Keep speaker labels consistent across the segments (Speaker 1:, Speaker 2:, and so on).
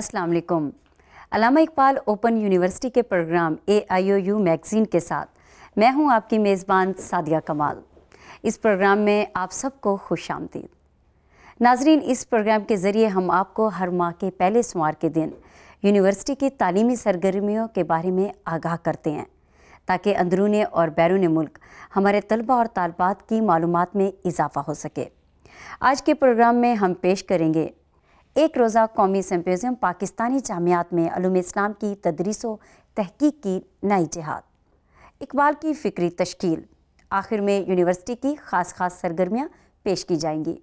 Speaker 1: अस्सलाम वालेकुम Allama Iqbal open university के program A I O U magazine के साथ मैं हूं आपकी मेज़बान सादिया कमाल इस प्रोग्राम में आप सबको खुश आमदीद नाजरीन इस प्रोग्राम के ज़रिए हम आपको हर माह के पहले सोमवार के दिन यूनिवर्सिटी की तालीमी सरगर्मियों के बारे में आगाह करते हैं ताकि अंदरून और बैरून मुल्क हमारे तलबा और तलबात की मालूम में इजाफ़ा हो सके आज के प्रोग्राम में हम पेश करेंगे एक रोज़ा कौमी सम्पोजियम पाकिस्तानी जामियात में अलूम इस्लाम की तदरीस व तहकीक की नई जहाद इकबाल की फ़िक्री तश्कील आखिर में यूनिवर्सिटी की ख़ास ख़ास सरगर्मियाँ पेश की जाएंगी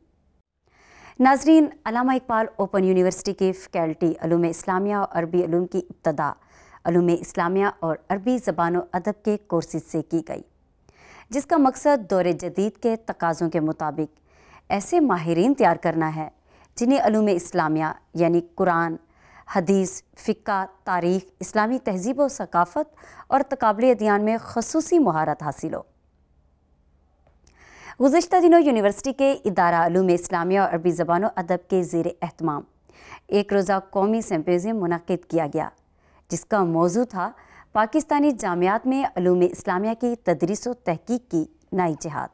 Speaker 1: नाजरीन अलामा इकबाल ओपन यूनिवर्सिटी की फ़ैकल्टी अलूम इस्लामिया और अरबी अलूम की इब्तदा अलूम इस्लामिया और अरबी ज़बान अदब के कोर्सेज से की गई जिसका मकसद दौर जदीद के तकाज़ों के मुताबिक ऐसे माहरीन तैयार करना है जिन्हें अलूम इस्लामिया यानी कुरान हदीस फ़िका तारीख इस्लामी तहजीब वक़ाफ़त सकाफ़त और तकबल अध्ययन में खसूस महारत हासिल हो गुजशत दिनों यूनिवर्सिटी के इदारा अलूम इस्लामिया और अरबी ज़बान अदब के जेर अहतमाम एक रोज़ा कौमी सम्पोज़ियम मनद किया गया जिसका मौजू था पाकिस्तानी जामियात में अलूम इस्लामिया की तदरीस व तहकीक की नाई जहाद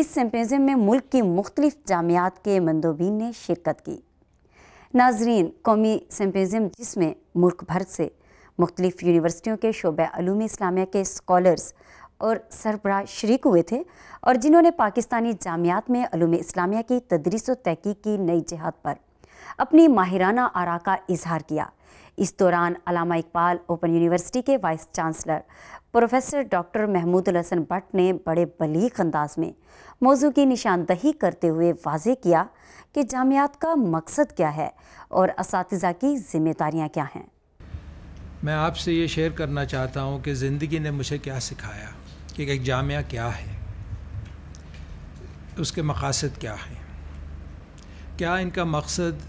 Speaker 1: इस सिम्पोजियम में मुल्क की मुख्तलिफ जामियात के मंदोबीन ने शिरकत की नाजरीन कौमी सिम्पोजियम जिसमें मुल्क भर से मुख्तलिफ यूनिवर्सिटियों के शोब आलूम इस्लामिया के स्कॉलर्स और सरबरा शरीक हुए थे और जिन्होंने पाकिस्तानी जामियात में आलूम इस्लामिया की तदरीस व तहकीक की नई जहात पर अपनी माहिराना आरा का इजहार किया इस दौरान अलामा इकबाल ओपन यूनिवर्सिटी के vice chancellor professor doctor Mahmood Hasan Bhatt ने बड़े बलीक अंदाज में मौजू की निशानदही करते हुए वाजे किया कि जामियात का मकसद क्या है और इस की जिम्मेदारियाँ क्या हैं
Speaker 2: मैं आपसे ये शेयर करना चाहता हूँ कि ज़िंदगी ने मुझे क्या सिखाया कि एक जामिया क्या है उसके मकासद क्या है क्या इनका मकसद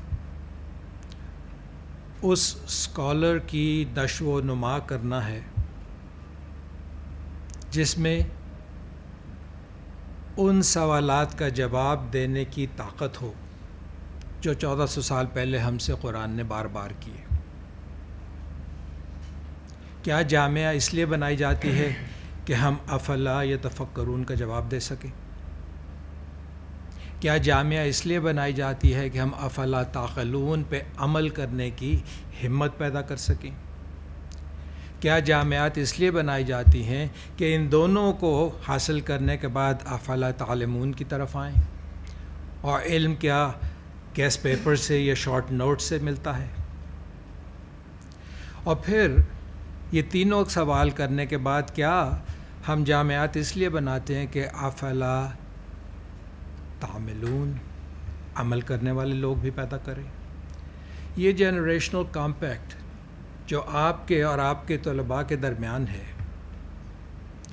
Speaker 2: उस स्कॉलर की नशो नुमा करना है जिसमें उन सवालात का जवाब देने की ताकत हो जो 1400 साल पहले हमसे कुरान ने बार बार किए क्या जामिया इसलिए बनाई जाती है कि हम अफला या तफक्रून का जवाब दे सकें क्या जामिया इसलिए बनाई जाती है कि हम अफला ताखलून पे अमल करने की हिम्मत पैदा कर सकें क्या जामियात इसलिए बनाई जाती हैं कि इन दोनों को हासिल करने के बाद अफला तालमून की तरफ आएँ और इल्म क्या गैस पेपर से या शॉर्ट नोट से मिलता है और फिर ये तीनों सवाल करने के बाद क्या हम जामियात इसलिए बनाते हैं कि अफला तामिलून अमल करने वाले लोग भी पैदा करें ये जनरेशनल कॉम्पैक्ट जो आपके और आपके तलबा के दरमियान है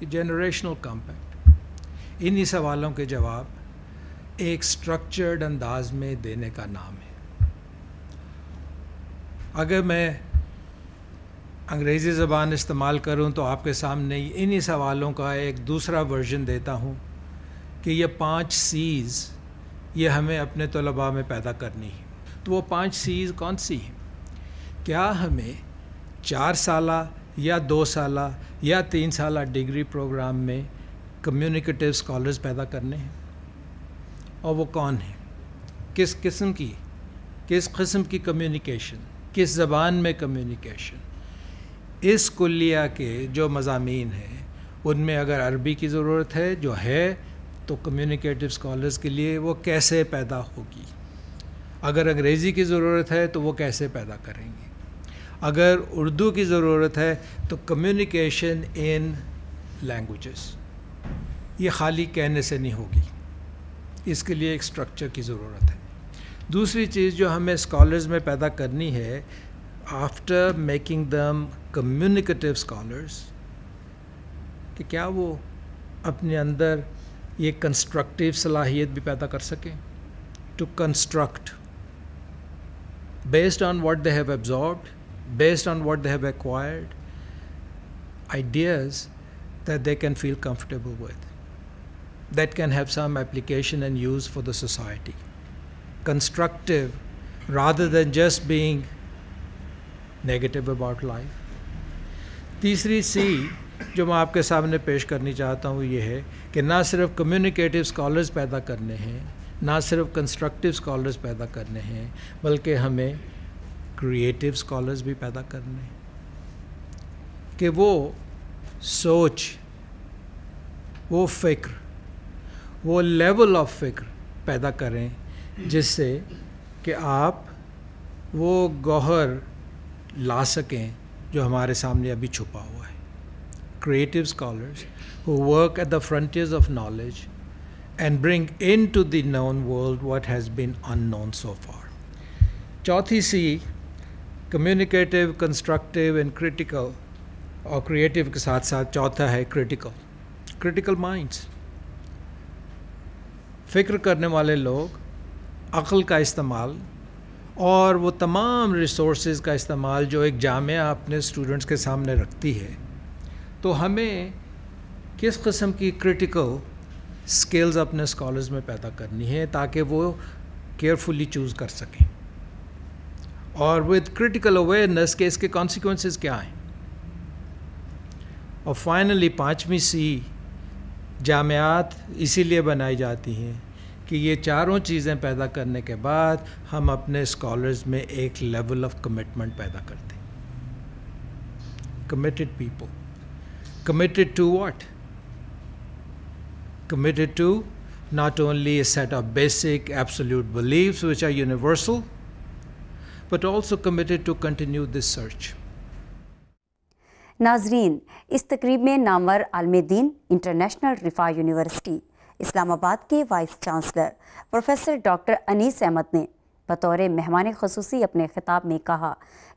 Speaker 2: ये जनरेशनल कॉम्पैक्ट इन्हीं सवालों के जवाब एक स्ट्रक्चर्ड अंदाज में देने का नाम है अगर मैं अंग्रेज़ी ज़बान इस्तेमाल करूं तो आपके सामने इन्हीं सवालों का एक दूसरा वर्जन देता हूं कि ये पाँच सीज़ ये हमें अपने तलबा में पैदा करनी है तो वो पाँच सीज़ कौन सी हैं क्या हमें चार साल या दो साल या तीन साल डिग्री प्रोग्राम में कम्युनिकेटिव स्कॉलर्स पैदा करने हैं और वो कौन है किस किस्म की किस किस्म की कम्युनिकेशन किस ज़बान में कम्युनिकेशन इस कुलिया के जो मजामी हैं उनमें अगर अरबी की ज़रूरत है जो है तो कम्युनिकेटिव स्कॉलर्स के लिए वो कैसे पैदा होगी अगर अंग्रेज़ी की ज़रूरत है तो वो कैसे पैदा करेंगे अगर उर्दू की ज़रूरत है तो कम्युनिकेशन इन लैंग्वेजेस ये खाली कहने से नहीं होगी इसके लिए एक स्ट्रक्चर की ज़रूरत है दूसरी चीज़ जो हमें स्कॉलर्स में पैदा करनी है after making them communicative scholars कि क्या वो अपने अंदर ये कंस्ट्रक्टिव सलाहियत भी पैदा कर सकें to construct based on what they have absorb based on what they have acquired ideas that they can feel comfortable with that can have some application and use for the society constructive rather than just being negative about life तीसरी C जो मैं आपके सामने पेश करनी चाहता हूँ ये है कि ना सिर्फ कम्युनिकेटिव स्कॉलर्स पैदा करने हैं ना सिर्फ कंस्ट्रक्टिव स्कॉलर्स पैदा करने हैं बल्कि हमें क्रिएटिव स्कॉलर्स भी पैदा करने हैं कि वो सोच वो फ़िक्र वो लेवल ऑफ फ़िक्र पैदा करें जिससे कि आप वो गौहर ला सकें जो हमारे सामने अभी छुपा हुआ creative scholars who work at the frontiers of knowledge and bring into the known world what has been unknown so far. Chauthi C, communicative, constructive, and critical, or creative, के साथ साथ चौथा है क्रिटिकल क्रिटिकल माइंड्स फिक्र करने वाले लोग अक्ल का इस्तेमाल और वो तमाम रिसोर्स का इस्तेमाल जो एक जामिया अपने स्टूडेंट्स के सामने रखती है तो हमें किस किस्म की क्रिटिकल स्किल्स अपने स्कॉलर्स में पैदा करनी है ताकि वो केयरफुली चूज़ कर सकें और विद क्रिटिकल अवेयरनेस के इसके कॉन्सिक्वेंसेस क्या हैं और फाइनली पाँचवीं सी जामियात इसीलिए बनाई जाती हैं कि ये चारों चीज़ें पैदा करने के बाद हम अपने स्कॉलर्स में एक लेवल ऑफ कमिटमेंट पैदा करते हैं committed people Committed to what? Committed to not only a set of basic absolute beliefs which are universal, but also committed to continue this search.
Speaker 1: नाजरीन इस तकरीब में नामवर आलम दीन इंटरनेशनल रिफा यूनिवर्सिटी इस्लामाबाद के vice chancellor professor doctor Anees Ahmed ने बतौर मेहमान खसूसी अपने खिताब में कहा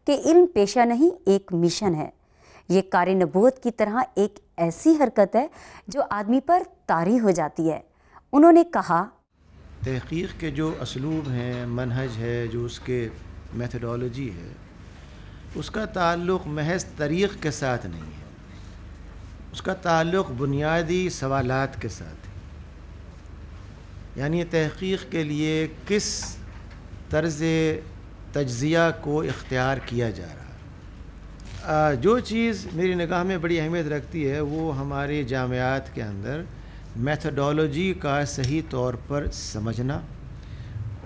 Speaker 1: कि इल्म पेशा नहीं एक मिशन है ये कार्य नबूत की तरह एक ऐसी हरकत है जो आदमी पर तारी हो जाती है उन्होंने कहा
Speaker 3: तहकीक के जो असलूब हैं मनहज है जो उसके मेथडोलॉजी है उसका ताल्लुक़ महज तरीक़ के साथ नहीं है उसका ताल्लुक़ बुनियादी सवालात के साथ है यानी तहकीक के लिए किस तर्ज़ तज्ज़िया को इख्तियार किया जा रहा है जो चीज़ मेरी निगाह में बड़ी अहमियत रखती है वो हमारे जामियात के अंदर मैथडोलोजी का सही तौर पर समझना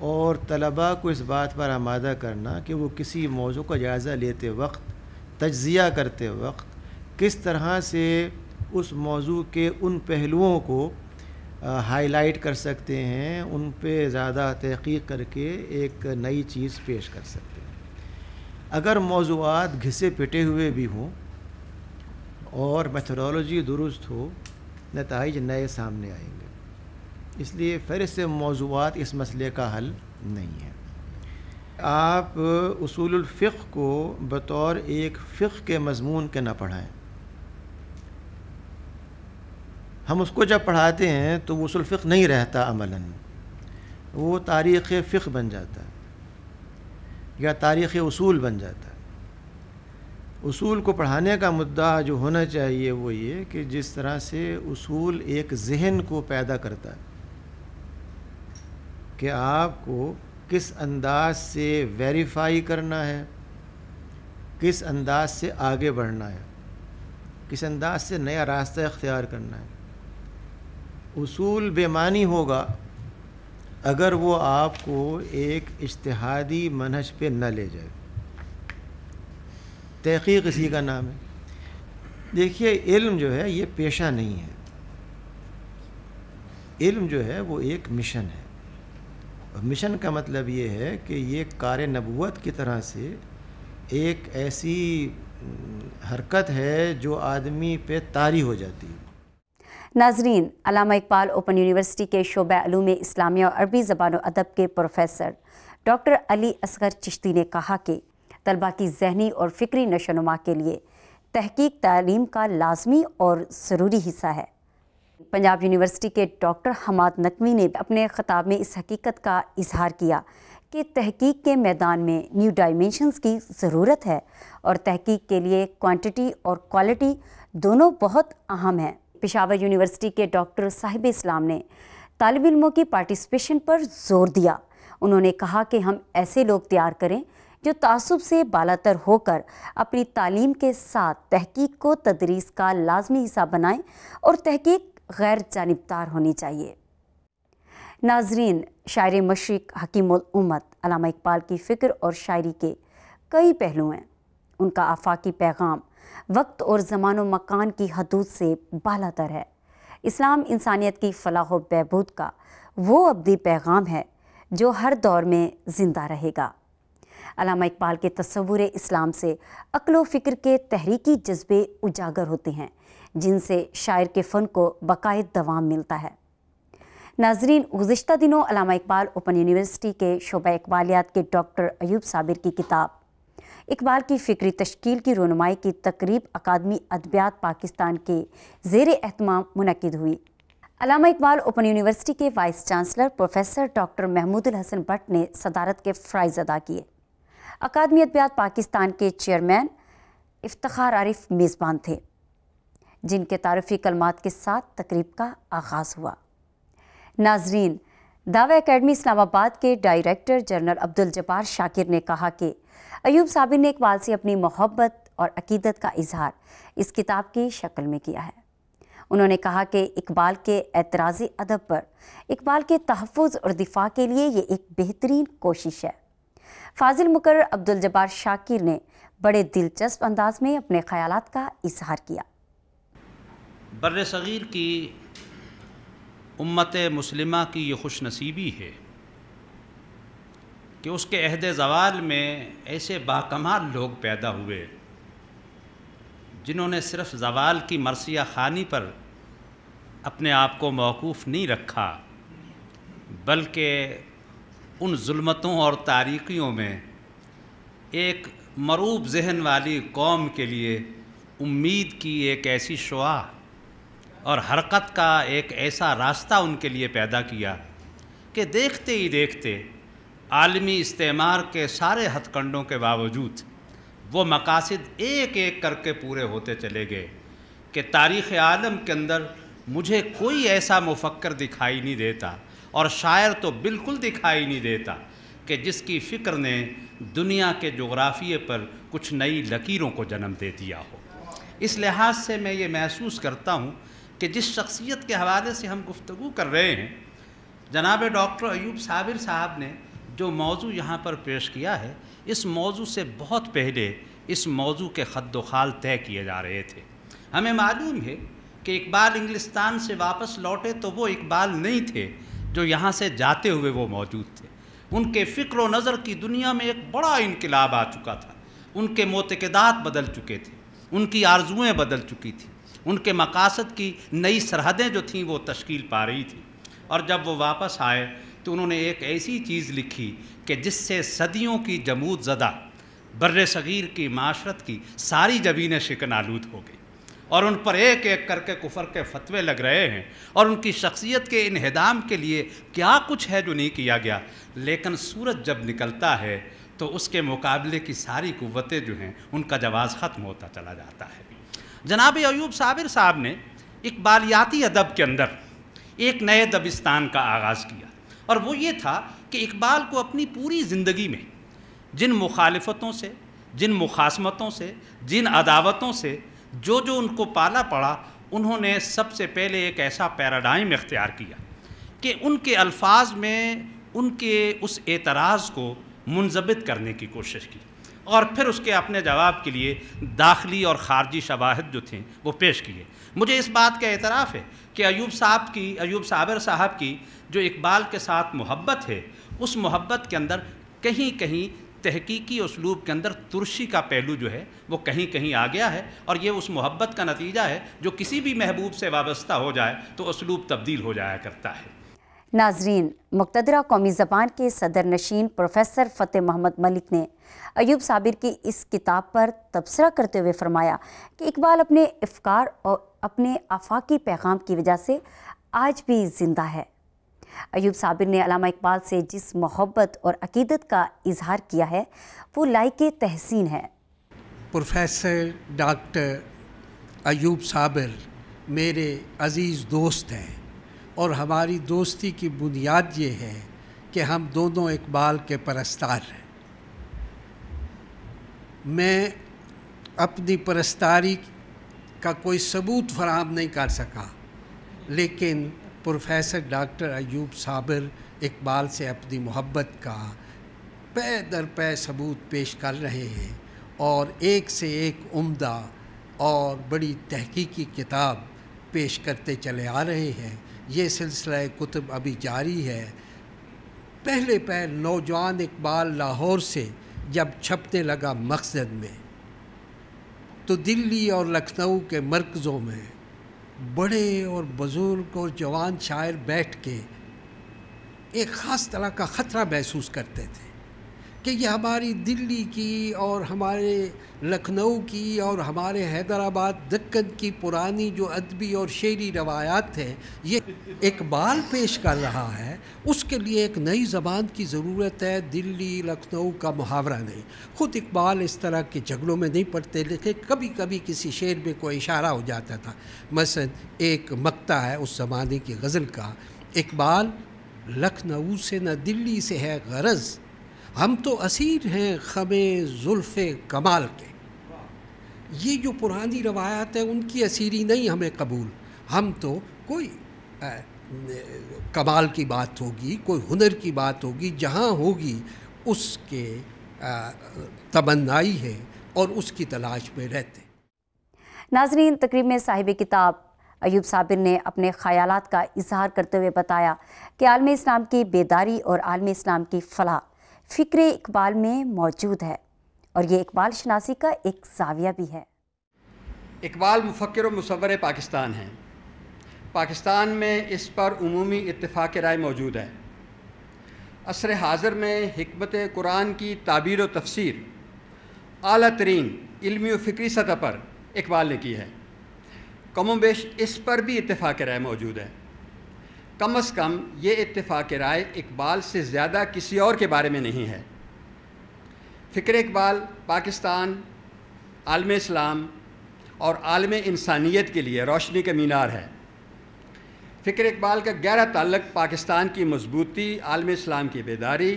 Speaker 3: और तलबा को इस बात पर आमादा करना कि वो किसी मौजू का जायज़ा लेते वक्त तजिया करते वक्त किस तरह से उस मौजू के उन पहलुओं को हाईलाइट कर सकते हैं उन पे ज़्यादा तहकीक करके एक नई चीज़ पेश कर सकते हैं अगर मौजूद घिसे पिटे हुए भी हों और मैथडोलॉजी दुरुस्त हो नतज नए सामने आएंगे इसलिए फिर से मौजूद इस मसले का हल नहीं है आप उसूलफ़ को बतौर एक फ़िक के मजमून के ना पढ़ाएँ हम उसको जब पढ़ाते हैं तो वसूलफ़ नहीं रहता अमला वो तारीख़ फ़िक बन जाता है या तारीख़ उसूल बन जाता है उसूल को पढ़ाने का मुद्दा जो होना चाहिए वो ये कि जिस तरह से उसूल एक जहन को पैदा करता है कि आपको किस अंदाज से वेरीफाई करना है किस अंदाज से आगे बढ़ना है किस अंदाज से नया रास्ता इख्तियार करना है उसूल बेमानी होगा अगर वो आपको एक इश्तहादी मनहज पे न ले जाए तहकीक इसी का नाम है देखिए इल्म जो है ये पेशा नहीं है इल्म जो है वो एक मिशन है और मिशन का मतलब ये है कि ये कार नबूत की तरह से एक ऐसी हरकत है जो आदमी पे तारी हो जाती है
Speaker 1: नाजरीन अलामा इकबाल ओपन यूनिवर्सिटी के शोब अलूम इस्लामिया और अरबी ज़बान अदब के प्रोफेसर डॉक्टर अली असगर चिश्ती ने कहा कि तलबा की जहनी और फ़िक्री नशोनुमा के लिए तहकीक तालीम का लाजमी और ज़रूरी हिस्सा है पंजाब यूनिवर्सिटी के डॉक्टर हमाद नकवी ने अपने खिताब में इस हकीकत का इजहार किया कि तहकीक के मैदान में न्यू डायमेंशनस की ज़रूरत है और तहकीक के लिए क्वांटिटी और क्वालिटी दोनों बहुत अहम हैं पिशावर यूनिवर्सिटी के डॉक्टर साहिब इस्लाम ने तालब इलमों की पार्टिसिपेशन पर जोर दिया उन्होंने कहा कि हम ऐसे लोग तैयार करें जो तसब से बालातर होकर अपनी तालीम के साथ तहकीक को तदरीस का लाजमी हिस्सा बनाएं और तहकीक गैर जानबदार होनी चाहिए नाजरीन शायर मशरक हकीमत अलामा इकबाल की फ़िक्र और शायरी के कई पहलू हैं उनका आफाकी पैगाम वक्त और ज़मान मकान की हदूद से बाला तर है इस्लाम इंसानियत की फलाह बहबूद का वो अबदी पैगाम है जो हर दौर में ज़िंदा रहेगा अलामा इकबाल के तस्वूर इस्लाम से अक्ल व फ़िक्र के तहरीकी जज्बे उजागर होते हैं जिनसे शायर के फ़न को बाकायद दवाम मिलता है नाजरीन गुज्त दिनों अलामा इकबाल ओपन यूनिवर्सिटी के शोबा इकबालियात के डॉक्टर अयूब साबिर की किताब इकबाल की फ़िक्री तश्कील की रनुमाई की तकरीब अकादमी अदबियात पाकिस्तान के जेर अहतमाम मनकद हुई अलामा इकबाल ओपन यूनिवर्सिटी के vice chancellor professor doctor Mahmoodul Hasan Bhatt ने सदारत के फ़्राइज़ अदा किए अकादमी अदबियात पाकिस्तान के चेयरमैन इफ्तार आरिफ मेज़बान थे जिनके तारफ़ी कलमात के साथ तकरीब का आगाज़ हुआ नाजरीन दावा एकेडमी इस्लामाबाद के डायरेक्टर जनरल अब्दुल शाकिर ने कहा कि अयूब साबिर ने इकबाल से अपनी मोहब्बत और अकीदत का इजहार इस किताब की शक्ल में किया है उन्होंने कहा कि इकबाल के एतराज़ अदब पर इकबाल के तहफ़ और दिफा के लिए ये एक बेहतरीन कोशिश है फाजिल मुकर अब्दुलजबार शाकिर ने बड़े दिलचस्प अंदाज में अपने ख्याल का इजहार किया
Speaker 4: बर सग़ीर की उम्मत मुसलिमा की ये खुश नसीबी है कि उसके अहद जवाल में ऐसे बाकमाल लोग पैदा हुए जिन्होंने सिर्फ जवाल की मरसिया खानी पर अपने आप को मौकूफ़ नहीं रखा बल्कि उन जुल्मतों और तारीखियों में एक मरूब जहन वाली कौम के लिए उम्मीद की एक ऐसी शुआ और हरकत का एक ऐसा रास्ता उनके लिए पैदा किया कि देखते ही देखते आलमी इस्तेमार के सारे हथकंडों के बावजूद वो मकासद एक एक करके पूरे होते चले गए कि तारीख़ आलम के अंदर मुझे कोई ऐसा मुफक्र दिखाई नहीं देता और शायर तो बिल्कुल दिखाई नहीं देता कि जिसकी फ़िक्र ने दुनिया के जोग्राफिए पर कुछ नई लकीरों को जन्म दे दिया हो इस लिहाज से मैं ये महसूस करता हूँ कि जिस शख्सियत के हवाले से हम गुफ्तु कर रहे हैं जनाब डॉक्टर अयूब साबिर साहब ने जो मौजू यहाँ पर पेश किया है इस मौजू से बहुत पहले इस मौजू के खद खाल तय किए जा रहे थे हमें मालूम है कि इकबाल इंग्लिस्तान से वापस लौटे तो वो इकबाल नहीं थे जो यहाँ से जाते हुए वो मौजूद थे उनके फ़िक्र नज़र की दुनिया में एक बड़ा इनकलाब आ चुका था उनके मोतकदात बदल चुके थे उनकी आरजुएँ बदल चुकी थी उनके मकासद की नई सरहदें जो थीं वो तश्कील पा रही थी और जब वो वापस आए तो उन्होंने एक ऐसी चीज़ लिखी कि जिससे सदियों की जमूद ज़दा बर्र सग़ीर की माशरत की सारी जबीन शिकन आलूद हो गई और उन पर एक एक करके कुफर के फतवे लग रहे हैं और उनकी शख्सियत के इनहदाम के लिए क्या कुछ है जो नहीं किया गया लेकिन सूरज जब निकलता है तो उसके मुकाबले की सारी कुतें जो हैं उनका जवाज़ ख़त्म होता चला जाता है जनाब अयूब साबिर साहब ने इकबालियाती अदब के अंदर एक नए दबिस्तान का आगाज़ किया और वो ये था कि इकबाल को अपनी पूरी ज़िंदगी में जिन मुखालफतों से जिन मुखासमतों से जिन अदावतों से जो जो उनको पाला पड़ा उन्होंने सबसे पहले एक ऐसा पैराडाइम इख्तियार किया कि उनके अल्फाज में उनके उस एतराज़ को मुनजबत करने की कोशिश की और फिर उसके अपने जवाब के लिए दाखिली और ख़ारजी शवाहद जो थे वो पेश किए मुझे इस बात का एतराफ़ है कि अयूब साहब की अयूब साबिर साहब की जो इकबाल के साथ मोहब्बत है उस मोहब्बत के अंदर कहीं कहीं तहकीकी उसलूब के अंदर तुर्शी का पहलू जो है वो कहीं कहीं आ गया है और ये उस मोहब्बत का नतीजा है जो किसी भी महबूब से वाबस्ता हो जाए तो उसलूब तब्दील हो जाया करता
Speaker 1: है नाजरीन मकतदरा कौमी ज़बान के सदर नशीन प्रोफेसर फ़तेह मोहम्मद मलिक ने अयूब साबिर की इस किताब पर तबसरा करते हुए फरमाया कि इकबाल अपने इफ़ार और अपने आफाकी पैगाम की वजह से आज भी ज़िंदा है अयूब साबिर ने अलामा इकबाल से जिस मोहब्बत और अकीदत का इजहार किया है वो लाइक तहसीन है
Speaker 5: प्रोफेसर डॉक्टर अयूब साबिर मेरे अज़ीज़ दोस्त हैं और हमारी दोस्ती की बुनियाद ये है कि हम दोनों इकबाल के परस्तार हैं मैं अपनी परस्तारी का कोई सबूत फराहम नहीं कर सका लेकिन प्रोफेसर डॉक्टर अयूब साबिर इकबाल से अपनी मोहब्बत का पै दर पै सबूत पेश कर रहे हैं और एक से एक उम्दा और बड़ी तहकीकी किताब पेश करते चले आ रहे हैं ये सिलसिला कुतुब अभी जारी है पहले पहल नौजवान इकबाल लाहौर से जब छपने लगा मकसद में तो दिल्ली और लखनऊ के मरकज़ों में बड़े और बुज़ुर्ग और जवान शायर बैठ के एक ख़ास तरह का ख़तरा महसूस करते थे कि ये हमारी दिल्ली की और हमारे लखनऊ की और हमारे हैदराबाद दक्कन की पुरानी जो अदबी और शेरी रवायात हैं ये इकबाल पेश कर रहा है उसके लिए एक नई ज़बान की ज़रूरत है दिल्ली लखनऊ का मुहावरा नहीं ख़ुद इकबाल इस तरह के झगड़ों में नहीं पढ़ते लेकिन कभी कभी किसी शेर में कोई इशारा हो जाता था मसन एक मकता है उस ज़माने की गज़ल का इकबाल लखनऊ से न दिल्ली से है गरज़ हम तो असीर हैं ख़ब जुल्फ़ कमाल के ये जो पुरानी रवायात है उनकी असीरी नहीं हमें कबूल हम तो कोई आ, कमाल की बात होगी कोई हुनर की बात होगी जहाँ होगी उसके तमन्नाई है और उसकी तलाश में रहते
Speaker 1: नाजरीन तकरीब में साहिब किताब अयूब साबिर ने अपने ख्याल का इजहार करते हुए बताया कि आलम इस्लाम की बेदारी और आलम इस्लाम की फलाह फ़िक्र इकबाल में मौजूद है और ये इकबाल शनासी का एक साविया भी है
Speaker 6: इकबाल मुफक्र मुसवर पाकिस्तान हैं पाकिस्तान में इस पर उमूमी इतफ़ाक़ राय मौजूद है असर हाज़र में हमत कुरान की ताबीर व तफसर अली तरीन इलमी व फ़िक्री सतह पर इकबाल ने की है बेश इस पर भी इतफ़ाक़ राय मौजूद है कम अज़ कम ये इतफ़ाक़ राय इकबाल से ज़्यादा किसी और के बारे में नहीं है फ़िक्र इकबाल पाकिस्तान आलम इस्लाम और आलम इंसानियत के लिए रोशनी का मीनार है फ़िक्र इकबाल का गहरा ताल्लक पाकिस्तान की मजबूती आलम इस्लाम की बेदारी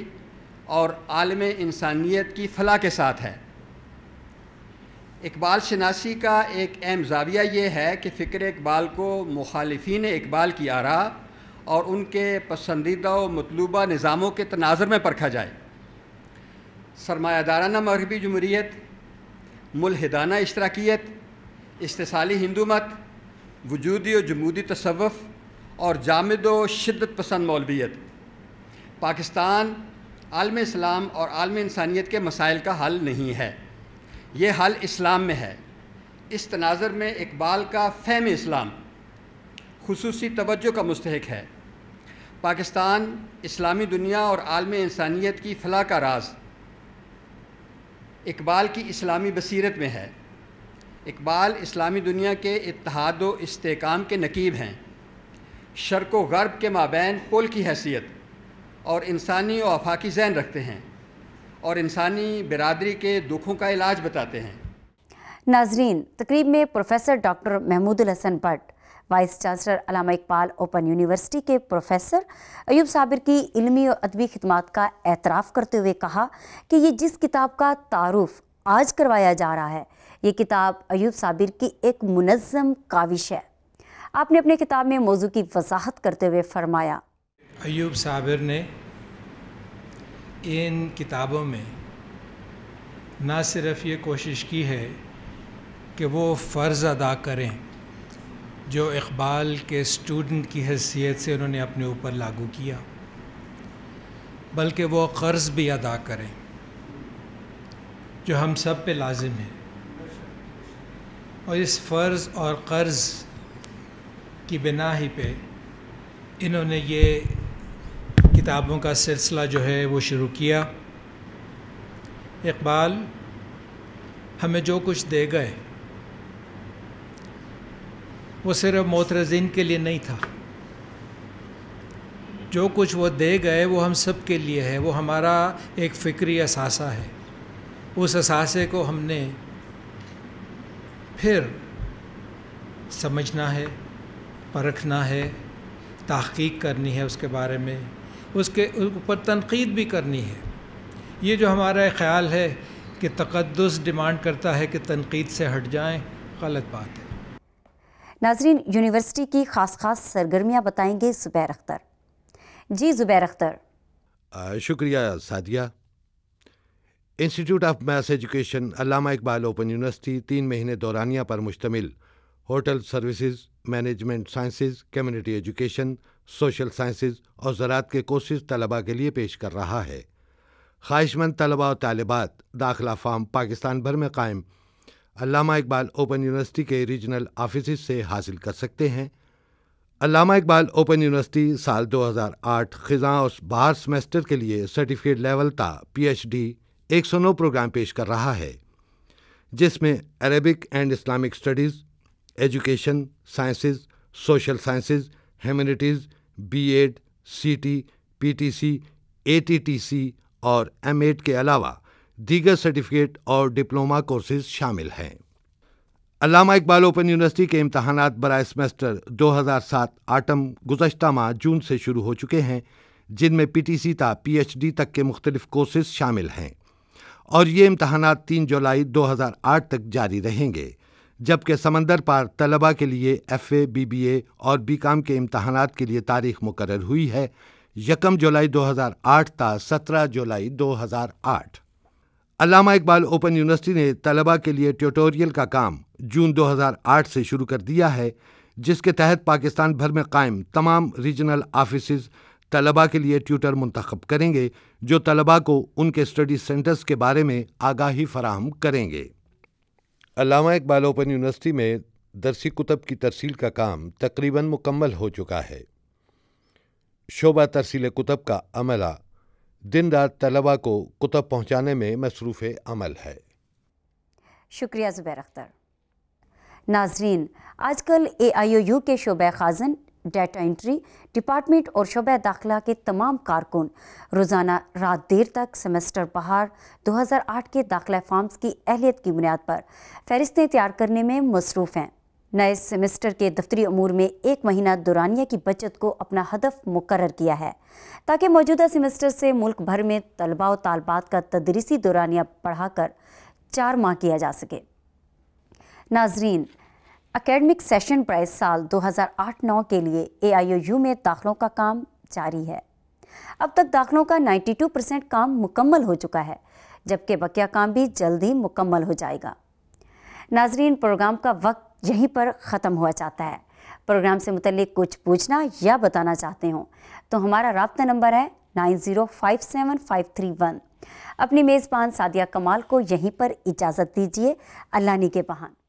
Speaker 6: और आलम इंसानियत की फलाह के साथ है इकबाल शनासी का एक अहम जाविया ये है कि फ़िक्र इकबाल को मुखालफी इकबाल की आरा और उनके पसंदीदा व मतलूबा निज़ामों के तनाजर में परखा जाए सरमायादाराना मगरबी जमहूरीत मुलहदाना इश्तराकियत इसतसाली हिंदू मत वजूदी और जमूदी तसवफ़ और जामद व शदत पसंद मौलवियत पाकिस्तान आलम इस्लाम और आलम इंसानियत के मसाइल का हल नहीं है ये हल इस्लाम में है इस तनाज़र में इकबाल का फ़हम इस्लाम खसूस तोज्जो का मुस्तक है पाकिस्तान इस्लामी दुनिया और आलम इंसानियत की फलाह का राज इकबाल की इस्लामी बसीरत में है इकबाल इस्लामी दुनिया के इतिहाद इस्तेकाम इसकाम के नकीब हैं शर्क व गर्ब के माबैन पुल की हैसियत और इंसानी और आफाकी जहन रखते हैं और इंसानी बिरादरी के दुखों का इलाज बताते हैं
Speaker 1: नाजरीन तकरीब में professor doctor Mahmood Hasan Bhatt vice chancellor Allama Iqbal open university के प्रोफेसर अयूब साबिर की इलमी और अदबी खदमात का एतराफ़ करते हुए कहा कि ये जिस किताब का तारुफ आज करवाया जा रहा है ये किताब अयूब साबिर की एक मुनज़म काविश है आपने अपने किताब में मौजू की वजाहत करते हुए फरमाया
Speaker 2: अयूब साबिर ने इन किताबों में ना सिर्फ ये कोशिश की है कि वो फ़र्ज़ अदा करें जो इकबाल के स्टूडेंट की हैसियत से उन्होंने अपने ऊपर लागू किया बल्कि वो कर्ज़ भी अदा करें जो हम सब पे लाजिम है और इस फ़र्ज़ और कर्ज़ की बिना ही पे इन्होंने ये किताबों का सिलसिला जो है वो शुरू किया इकबाल हमें जो कुछ दे गए वो सिर्फ मोतरजीन के लिए नहीं था जो कुछ वो दे गए वो हम सब के लिए है वो हमारा एक फ़िक्री असासा है उस असासे को हमने फिर समझना है परखना है तहकीक करनी है उसके बारे में उसके ऊपर तनकीद भी करनी है ये जो हमारा ख्याल है कि तकदस डिमांड करता है कि तनकीद से हट जाएं गलत बात है
Speaker 1: नाजरीन यूनिवर्सिटी की ख़ास ख़ास सरगर्मियाँ बताएंगे ज़ुबैर अख्तर जी ज़ुबैर अख्तर
Speaker 7: शुक्रिया Sadia institute of math education Allama Iqbal open university तीन महीने दौरानिया पर मुश्तमिल hotel services management sciences community education social sciences और ज़रात के कोर्सेज तलबा के लिए पेश कर रहा है ख्वाहिशमंद तलबा और तालबात दाखिला फार्म पाकिस्तान भर में कायम अलामा इकबाल ओपन यूनिवर्सिटी के रीजनल ऑफिस से हासिल कर सकते हैं अलामा इकबाल ओपन यूनिवर्सिटी साल 2008 ख़ज़ां और बाहर सेमेस्टर के लिए सर्टिफिकेट लेवल एक पीएचडी 109 प्रोग्राम पेश कर रहा है जिसमें Arabic and Islamic studies education sciences social sciences humanities B Ed C T P T C A T T C और एम एड के अलावा दीगर सर्टिफिकेट और डिप्लोमा कोर्सेज शामिल हैं अलामा इकबाल ओपन यूनिवर्सिटी के इम्तहान बरए सेमेस्टर 2007 आटम गुजशत माह जून से शुरू हो चुके हैं जिनमें पी टी सी ता पी एच डी तक के मुख्तलिफ कोर्सेज शामिल हैं और ये इम्तहान तीन जुलाई 2008 तक जारी रहेंगे जबकि समंदर पार तलबा के लिए F A B B A और बी काम के इम्तहान के लिए तारीख मुकर हुई है यकम जुलाई 2008 ता सत्रह जुलाई 2008 अलामा इकबाल ओपन यूनिवर्सिटी ने तलबा के लिए ट्यूटोरियल का काम जून 2008 से शुरू कर दिया है जिसके तहत पाकिस्तान भर में कायम तमाम रीजनल आफिस तलबा के लिए ट्यूटर मुंतखब करेंगे जो तलबा को उनके स्टडी सेंटर्स के बारे में आगाही फराहम करेंगे अलामा इकबाल ओपन यूनिवर्सिटी में दरसी कुतब की तरसील का काम तकरीबन मुकम्मल हो चुका है शोबा तरसील कुतब का अमला दिन रात तलबा को कुतब पहुँचाने में मसरूफ़ अमल है
Speaker 1: शुक्रिया ज़ुबैर अख्तर नाजरीन आजकल ए आई ओ यू के शोब ख़ाजन डाटा एंट्री डिपार्टमेंट और शोब दाखिला के तमाम कारकुन रोज़ाना रात देर तक सेमेस्टर बहार 2008 के दाखिला फार्म की अहलियत की बुनियाद पर फहरिस्तें तैयार करने में मसरूफ़ हैं नए सेमेस्टर के दफ्तरी अमूर में एक महीना दुरानिया की बचत को अपना हदफ मुकर किया है ताकि मौजूदा सेमेस्टर से मुल्क भर में तलबा व तालबात का तदरीसी दुरानिया पढ़ाकर चार माह किया जा सके नाजरीन अकेडमिक सेशन प्राइस साल 2008-9 के लिए एआईओयू में दाखिलों का काम जारी है अब तक दाखिलों का 92 परसेंट काम मुकम्मल हो चुका है जबकि बकिया काम भी जल्द ही मुकम्मल हो जाएगा नाजरीन प्रोग्राम का वक्त यहीं पर ख़त्म हुआ चाहता है प्रोग्राम से मुतलिक कुछ पूछना या बताना चाहते हो तो हमारा रबता नंबर है nine zero five seven five three one अपनी मेज़बान सादिया कमाल को यहीं पर इजाज़त दीजिए अल्लाह ने के बहान